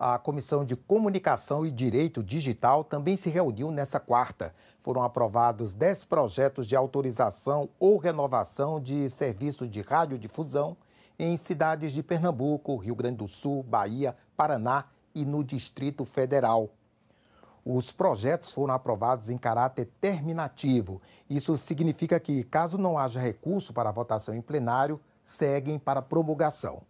A Comissão de Comunicação e Direito Digital também se reuniu nessa quarta. Foram aprovados 10 projetos de autorização ou renovação de serviços de radiodifusão em cidades de Pernambuco, Rio Grande do Sul, Bahia, Paraná e no Distrito Federal. Os projetos foram aprovados em caráter terminativo. Isso significa que, caso não haja recurso para votação em plenário, seguem para promulgação.